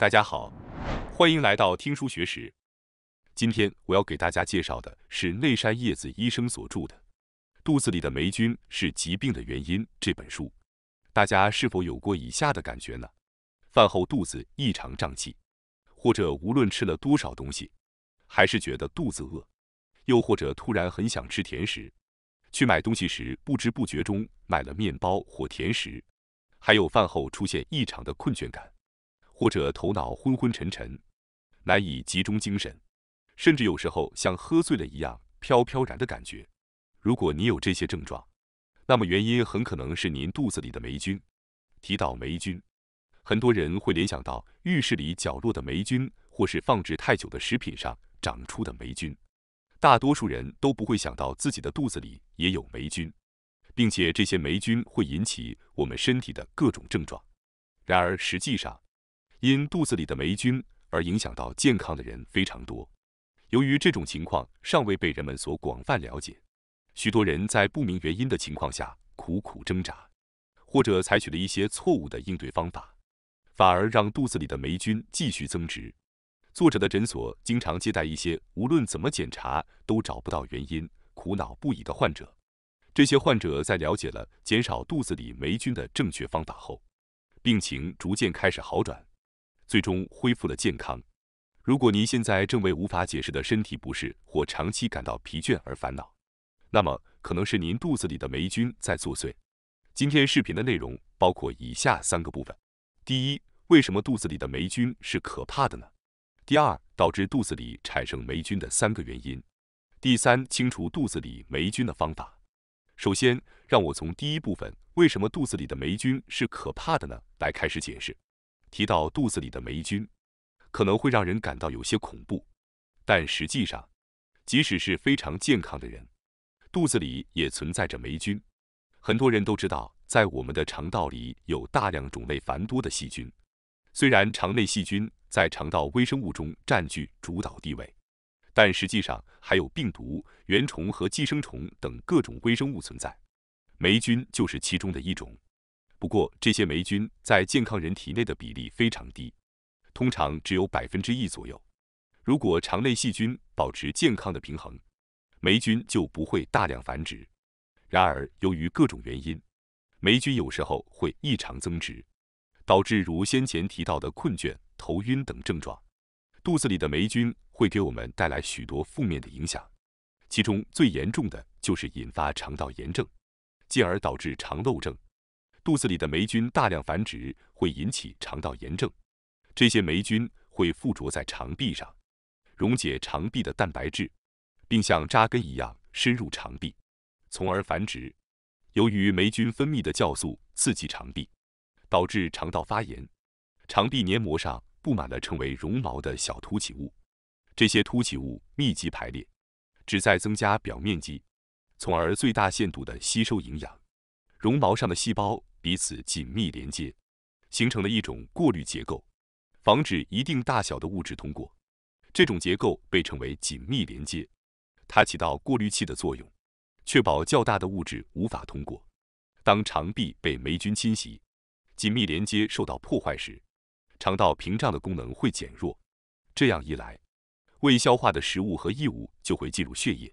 大家好，欢迎来到听书学识。今天我要给大家介绍的是内山叶子医生所著的《肚子里的霉菌是疾病的原因》这本书。大家是否有过以下的感觉呢？饭后肚子异常胀气，或者无论吃了多少东西，还是觉得肚子饿；又或者突然很想吃甜食，去买东西时不知不觉中买了面包或甜食；还有饭后出现异常的困倦感。或者头脑昏昏沉沉，难以集中精神，甚至有时候像喝醉了一样飘飘然的感觉。如果你有这些症状，那么原因很可能是您肚子里的霉菌。提到霉菌，很多人会联想到浴室里角落的霉菌，或是放置太久的食品上长出的霉菌。大多数人都不会想到自己的肚子里也有霉菌，并且这些霉菌会引起我们身体的各种症状。然而，实际上。因肚子里的霉菌而影响到健康的人非常多，由于这种情况尚未被人们所广泛了解，许多人在不明原因的情况下苦苦挣扎，或者采取了一些错误的应对方法，反而让肚子里的霉菌继续增值。作者的诊所经常接待一些无论怎么检查都找不到原因、苦恼不已的患者。这些患者在了解了减少肚子里霉菌的正确方法后，病情逐渐开始好转。最终恢复了健康。如果您现在正为无法解释的身体不适或长期感到疲倦而烦恼，那么可能是您肚子里的霉菌在作祟。今天视频的内容包括以下三个部分：第一，为什么肚子里的霉菌是可怕的呢？第二，导致肚子里产生霉菌的三个原因。第三，清除肚子里霉菌的方法。首先，让我从第一部分“为什么肚子里的霉菌是可怕的呢”来开始解释。提到肚子里的霉菌，可能会让人感到有些恐怖，但实际上，即使是非常健康的人，肚子里也存在着霉菌。很多人都知道，在我们的肠道里有大量种类繁多的细菌。虽然肠内细菌在肠道微生物中占据主导地位，但实际上还有病毒、原虫和寄生虫等各种微生物存在。霉菌就是其中的一种。不过，这些霉菌在健康人体内的比例非常低，通常只有百分之一左右。如果肠内细菌保持健康的平衡，霉菌就不会大量繁殖。然而，由于各种原因，霉菌有时候会异常增殖，导致如先前提到的困倦、头晕等症状。肚子里的霉菌会给我们带来许多负面的影响，其中最严重的就是引发肠道炎症，进而导致肠漏症。肚子里的霉菌大量繁殖会引起肠道炎症，这些霉菌会附着在肠壁上，溶解肠壁的蛋白质，并像扎根一样深入肠壁，从而繁殖。由于霉菌分泌的酵素刺激肠壁，导致肠道发炎。肠壁黏膜上布满了称为绒毛的小突起物，这些突起物密集排列，旨在增加表面积，从而最大限度地吸收营养。绒毛上的细胞。彼此紧密连接，形成了一种过滤结构，防止一定大小的物质通过。这种结构被称为紧密连接，它起到过滤器的作用，确保较大的物质无法通过。当肠壁被霉菌侵袭，紧密连接受到破坏时，肠道屏障的功能会减弱。这样一来，未消化的食物和异物就会进入血液，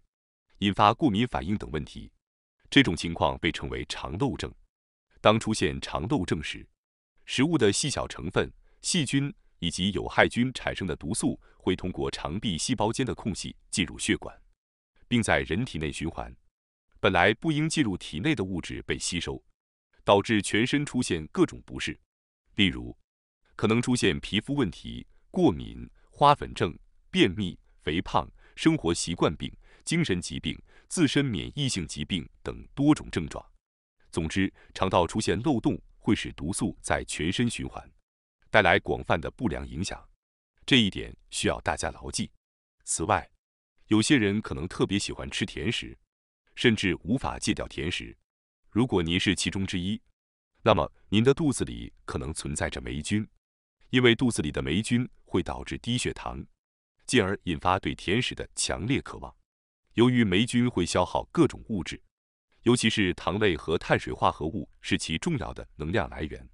引发过敏反应等问题。这种情况被称为肠漏症。当出现肠漏症时，食物的细小成分、细菌以及有害菌产生的毒素会通过肠壁细胞间的空隙进入血管，并在人体内循环。本来不应进入体内的物质被吸收，导致全身出现各种不适，例如可能出现皮肤问题、过敏、花粉症、便秘、肥胖、生活习惯病、精神疾病、自身免疫性疾病等多种症状。总之，肠道出现漏洞会使毒素在全身循环，带来广泛的不良影响。这一点需要大家牢记。此外，有些人可能特别喜欢吃甜食，甚至无法戒掉甜食。如果您是其中之一，那么您的肚子里可能存在着霉菌，因为肚子里的霉菌会导致低血糖，进而引发对甜食的强烈渴望。由于霉菌会消耗各种物质。尤其是糖类和碳水化合物是其重要的能量来源，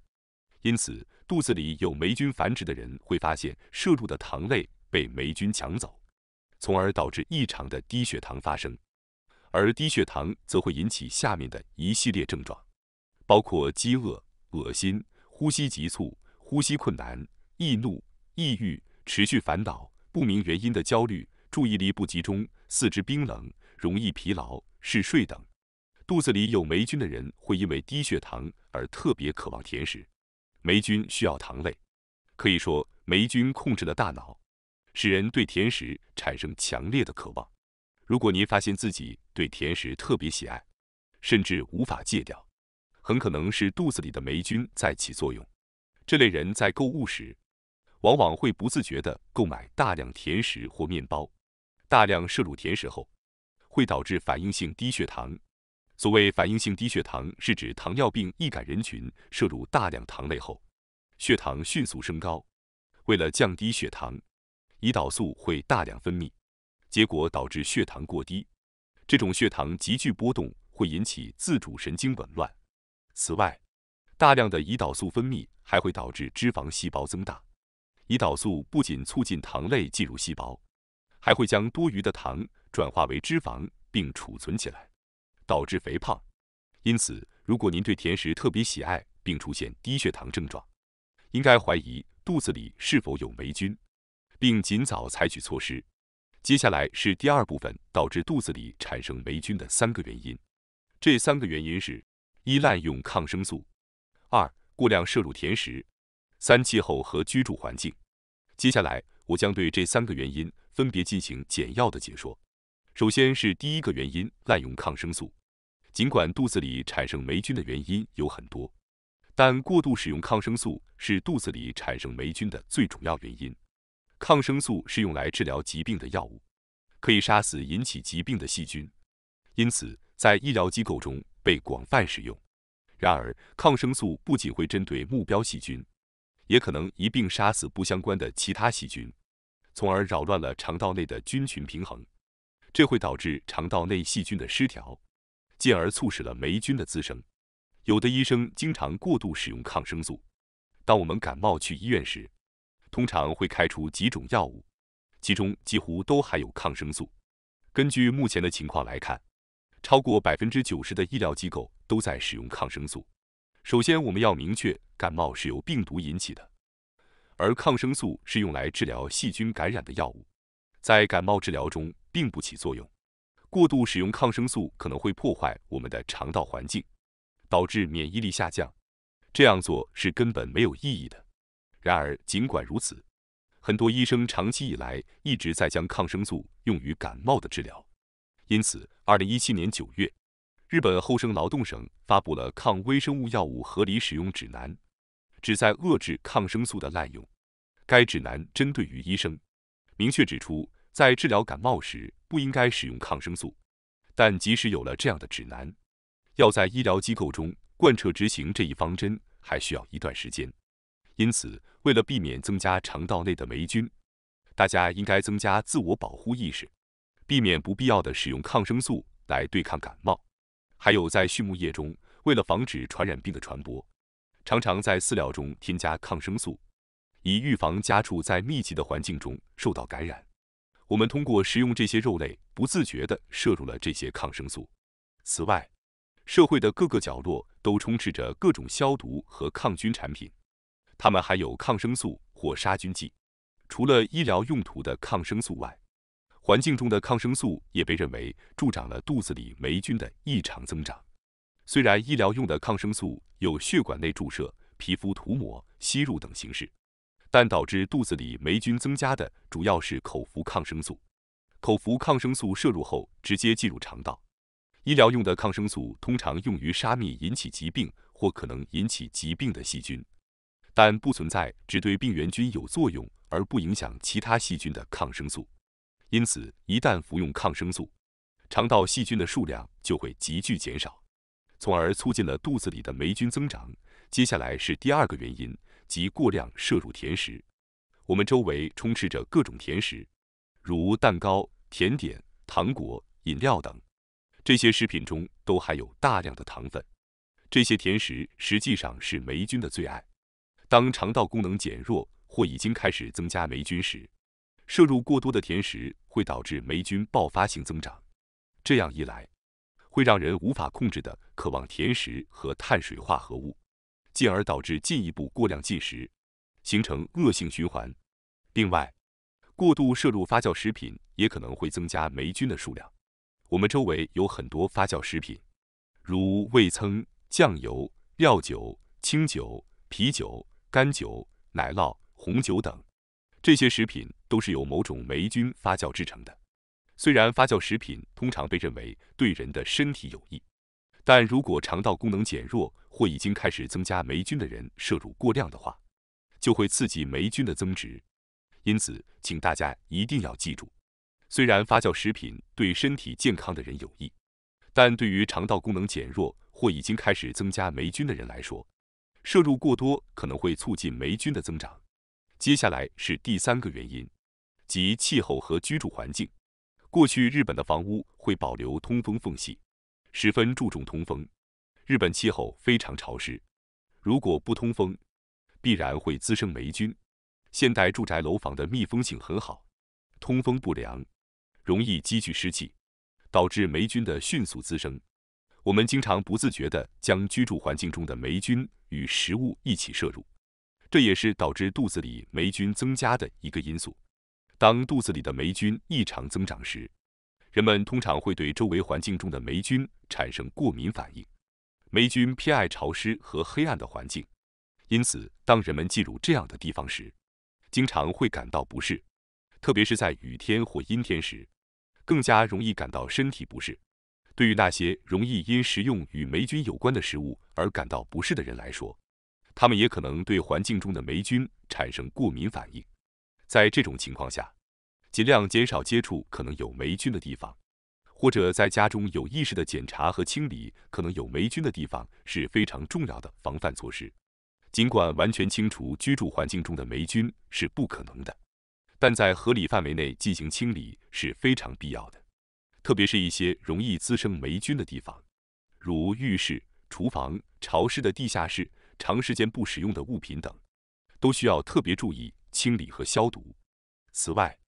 因此肚子里有霉菌繁殖的人会发现摄入的糖类被霉菌抢走，从而导致异常的低血糖发生。而低血糖则会引起下面的一系列症状，包括饥饿、恶心、呼吸急促、呼吸困难、易怒、抑郁、持续烦恼、不明原因的焦虑、注意力不集中、四肢冰冷、容易疲劳、嗜睡等。肚子里有霉菌的人会因为低血糖而特别渴望甜食，霉菌需要糖类，可以说霉菌控制了大脑，使人对甜食产生强烈的渴望。如果您发现自己对甜食特别喜爱，甚至无法戒掉，很可能是肚子里的霉菌在起作用。这类人在购物时，往往会不自觉地购买大量甜食或面包，大量摄入甜食后，会导致反应性低血糖。所谓反应性低血糖，是指糖尿病易感人群摄入大量糖类后，血糖迅速升高，为了降低血糖，胰岛素会大量分泌，结果导致血糖过低。这种血糖急剧波动会引起自主神经紊乱。此外，大量的胰岛素分泌还会导致脂肪细胞增大。胰岛素不仅促进糖类进入细胞，还会将多余的糖转化为脂肪并储存起来。导致肥胖，因此，如果您对甜食特别喜爱并出现低血糖症状，应该怀疑肚子里是否有霉菌，并尽早采取措施。接下来是第二部分，导致肚子里产生霉菌的三个原因。这三个原因是：一、滥用抗生素；二、过量摄入甜食；三、气候和居住环境。接下来，我将对这三个原因分别进行简要的解说。首先是第一个原因，滥用抗生素。尽管肚子里产生霉菌的原因有很多，但过度使用抗生素是肚子里产生霉菌的最主要原因。抗生素是用来治疗疾病的药物，可以杀死引起疾病的细菌，因此在医疗机构中被广泛使用。然而，抗生素不仅会针对目标细菌，也可能一并杀死不相关的其他细菌，从而扰乱了肠道内的菌群平衡。这会导致肠道内细菌的失调，进而促使了霉菌的滋生。有的医生经常过度使用抗生素。当我们感冒去医院时，通常会开出几种药物，其中几乎都含有抗生素。根据目前的情况来看，超过百分之九十的医疗机构都在使用抗生素。首先，我们要明确感冒是由病毒引起的，而抗生素是用来治疗细菌感染的药物。在感冒治疗中，并不起作用，过度使用抗生素可能会破坏我们的肠道环境，导致免疫力下降。这样做是根本没有意义的。然而，尽管如此，很多医生长期以来一直在将抗生素用于感冒的治疗。因此，二零一七年九月，日本厚生劳动省发布了《抗微生物药物合理使用指南》，旨在遏制抗生素的滥用。该指南针对于医生，明确指出。在治疗感冒时不应该使用抗生素，但即使有了这样的指南，要在医疗机构中贯彻执行这一方针还需要一段时间。因此，为了避免增加肠道内的霉菌，大家应该增加自我保护意识，避免不必要的使用抗生素来对抗感冒。还有，在畜牧业中，为了防止传染病的传播，常常在饲料中添加抗生素，以预防家畜在密集的环境中受到感染。我们通过食用这些肉类，不自觉地摄入了这些抗生素。此外，社会的各个角落都充斥着各种消毒和抗菌产品，它们含有抗生素或杀菌剂。除了医疗用途的抗生素外，环境中的抗生素也被认为助长了肚子里霉菌的异常增长。虽然医疗用的抗生素有血管内注射、皮肤涂抹、吸入等形式。但导致肚子里霉菌增加的主要是口服抗生素。口服抗生素摄入后直接进入肠道，医疗用的抗生素通常用于杀灭引起疾病或可能引起疾病的细菌，但不存在只对病原菌有作用而不影响其他细菌的抗生素。因此，一旦服用抗生素，肠道细菌的数量就会急剧减少，从而促进了肚子里的霉菌增长。接下来是第二个原因。及过量摄入甜食，我们周围充斥着各种甜食，如蛋糕、甜点、糖果、饮料等，这些食品中都含有大量的糖分。这些甜食实际上是霉菌的最爱。当肠道功能减弱或已经开始增加霉菌时，摄入过多的甜食会导致霉菌爆发性增长。这样一来，会让人无法控制的渴望甜食和碳水化合物。进而导致进一步过量进食，形成恶性循环。另外，过度摄入发酵食品也可能会增加霉菌的数量。我们周围有很多发酵食品，如味噌、酱油、料酒、清酒、啤酒、干酒、奶酪、红酒等，这些食品都是由某种霉菌发酵制成的。虽然发酵食品通常被认为对人的身体有益。但如果肠道功能减弱或已经开始增加霉菌的人摄入过量的话，就会刺激霉菌的增殖。因此，请大家一定要记住：虽然发酵食品对身体健康的人有益，但对于肠道功能减弱或已经开始增加霉菌的人来说，摄入过多可能会促进霉菌的增长。接下来是第三个原因，即气候和居住环境。过去日本的房屋会保留通风缝隙。十分注重通风。日本气候非常潮湿，如果不通风，必然会滋生霉菌。现代住宅楼房的密封性很好，通风不良，容易积聚湿气，导致霉菌的迅速滋生。我们经常不自觉地将居住环境中的霉菌与食物一起摄入，这也是导致肚子里霉菌增加的一个因素。当肚子里的霉菌异常增长时，人们通常会对周围环境中的霉菌产生过敏反应。霉菌偏爱潮湿和黑暗的环境，因此当人们进入这样的地方时，经常会感到不适，特别是在雨天或阴天时，更加容易感到身体不适。对于那些容易因食用与霉菌有关的食物而感到不适的人来说，他们也可能对环境中的霉菌产生过敏反应。在这种情况下，尽量减少接触可能有霉菌的地方，或者在家中有意识的检查和清理可能有霉菌的地方是非常重要的防范措施。尽管完全清除居住环境中的霉菌是不可能的，但在合理范围内进行清理是非常必要的。特别是一些容易滋生霉菌的地方，如浴室、厨房、潮湿的地下室、长时间不使用的物品等，都需要特别注意清理和消毒。此外，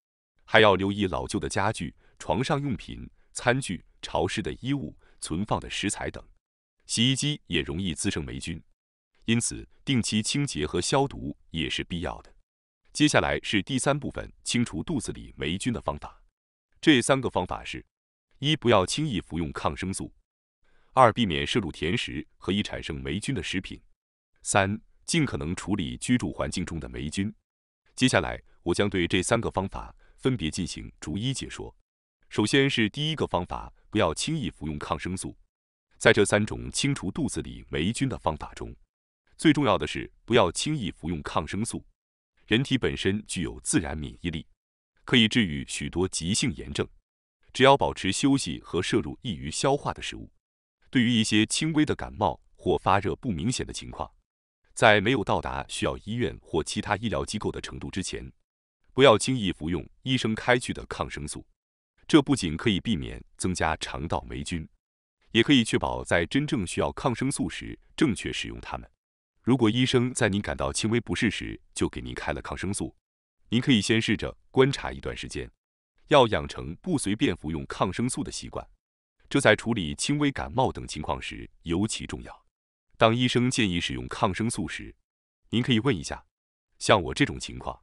还要留意老旧的家具、床上用品、餐具、潮湿的衣物、存放的食材等。洗衣机也容易滋生霉菌，因此定期清洁和消毒也是必要的。接下来是第三部分：清除肚子里霉菌的方法。这三个方法是：一、不要轻易服用抗生素；二、避免摄入甜食和易产生霉菌的食品；三、尽可能处理居住环境中的霉菌。接下来，我将对这三个方法。分别进行逐一解说。首先是第一个方法，不要轻易服用抗生素。在这三种清除肚子里霉菌的方法中，最重要的是不要轻易服用抗生素。人体本身具有自然免疫力，可以治愈许多急性炎症。只要保持休息和摄入易于消化的食物。对于一些轻微的感冒或发热不明显的情况，在没有到达需要医院或其他医疗机构的程度之前。不要轻易服用医生开具的抗生素，这不仅可以避免增加肠道霉菌，也可以确保在真正需要抗生素时正确使用它们。如果医生在您感到轻微不适时就给您开了抗生素，您可以先试着观察一段时间。要养成不随便服用抗生素的习惯，这在处理轻微感冒等情况时尤其重要。当医生建议使用抗生素时，您可以问一下，像我这种情况。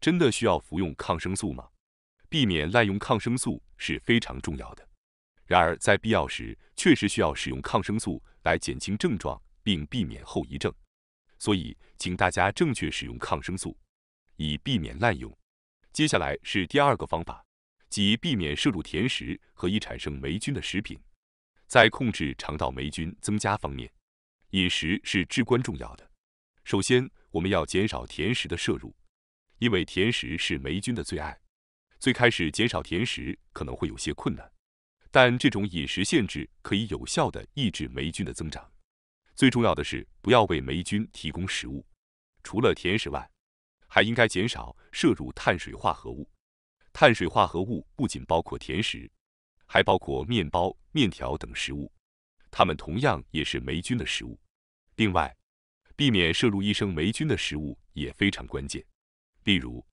真的需要服用抗生素吗？避免滥用抗生素是非常重要的。然而，在必要时确实需要使用抗生素来减轻症状并避免后遗症。所以，请大家正确使用抗生素，以避免滥用。接下来是第二个方法，即避免摄入甜食和易产生霉菌的食品。在控制肠道霉菌增加方面，饮食是至关重要的。首先，我们要减少甜食的摄入。因为甜食是霉菌的最爱，最开始减少甜食可能会有些困难，但这种饮食限制可以有效的抑制霉菌的增长。最重要的是不要为霉菌提供食物，除了甜食外，还应该减少摄入碳水化合物。碳水化合物不仅包括甜食，还包括面包、面条等食物，它们同样也是霉菌的食物。另外，避免摄入医生霉菌的食物也非常关键。例如，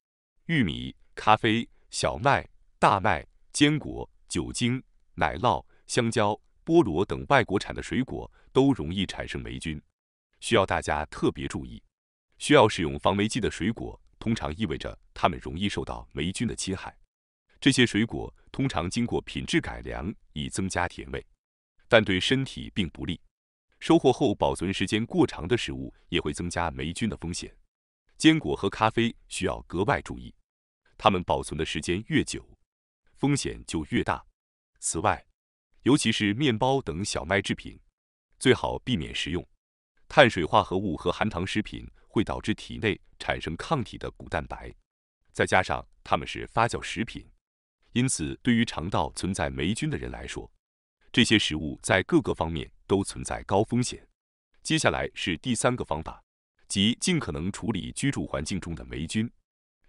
玉米、咖啡、小麦、大麦、坚果、酒精、奶酪、香蕉、菠萝等外国产的水果都容易产生霉菌，需要大家特别注意。需要使用防霉剂的水果通常意味着它们容易受到霉菌的侵害。这些水果通常经过品质改良以增加甜味，但对身体并不利。收获后保存时间过长的食物也会增加霉菌的风险。坚果和咖啡需要格外注意，它们保存的时间越久，风险就越大。此外，尤其是面包等小麦制品，最好避免食用。碳水化合物和含糖食品会导致体内产生抗体的谷蛋白，再加上它们是发酵食品，因此对于肠道存在霉菌的人来说，这些食物在各个方面都存在高风险。接下来是第三个方法。即尽可能处理居住环境中的霉菌。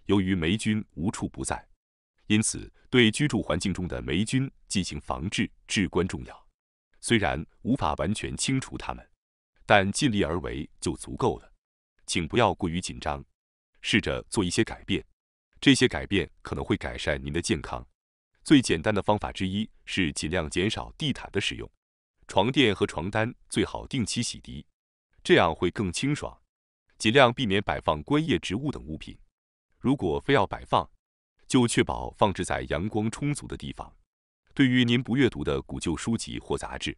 由于霉菌无处不在，因此对居住环境中的霉菌进行防治至关重要。虽然无法完全清除它们，但尽力而为就足够了。请不要过于紧张，试着做一些改变。这些改变可能会改善您的健康。最简单的方法之一是尽量减少地毯的使用，床垫和床单最好定期洗涤，这样会更清爽。尽量避免摆放观叶植物等物品，如果非要摆放，就确保放置在阳光充足的地方。对于您不阅读的古旧书籍或杂志，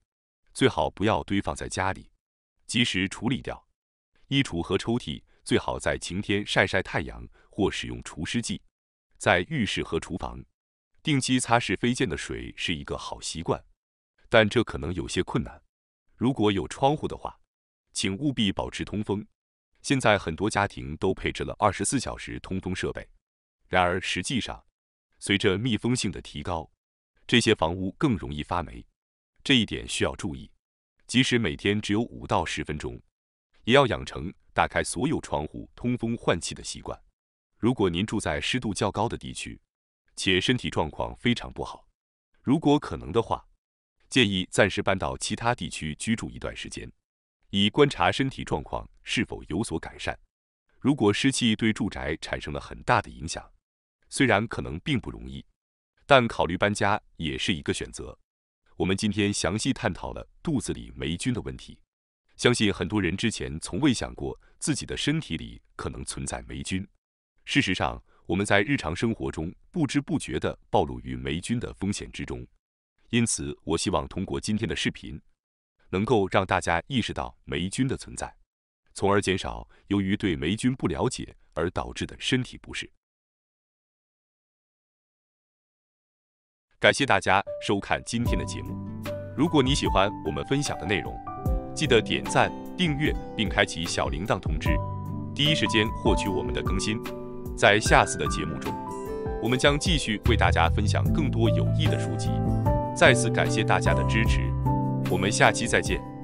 最好不要堆放在家里，及时处理掉。衣橱和抽屉最好在晴天晒晒太阳或使用除湿剂。在浴室和厨房，定期擦拭飞溅的水是一个好习惯，但这可能有些困难。如果有窗户的话，请务必保持通风。现在很多家庭都配置了二十四小时通风设备，然而实际上，随着密封性的提高，这些房屋更容易发霉，这一点需要注意。即使每天只有五到十分钟，也要养成打开所有窗户通风换气的习惯。如果您住在湿度较高的地区，且身体状况非常不好，如果可能的话，建议暂时搬到其他地区居住一段时间。以观察身体状况是否有所改善。如果湿气对住宅产生了很大的影响，虽然可能并不容易，但考虑搬家也是一个选择。我们今天详细探讨了肚子里霉菌的问题，相信很多人之前从未想过自己的身体里可能存在霉菌。事实上，我们在日常生活中不知不觉地暴露于霉菌的风险之中。因此，我希望通过今天的视频。能够让大家意识到霉菌的存在，从而减少由于对霉菌不了解而导致的身体不适。感谢大家收看今天的节目。如果你喜欢我们分享的内容，记得点赞、订阅并开启小铃铛通知，第一时间获取我们的更新。在下次的节目中，我们将继续为大家分享更多有益的书籍。再次感谢大家的支持！我们下期再见。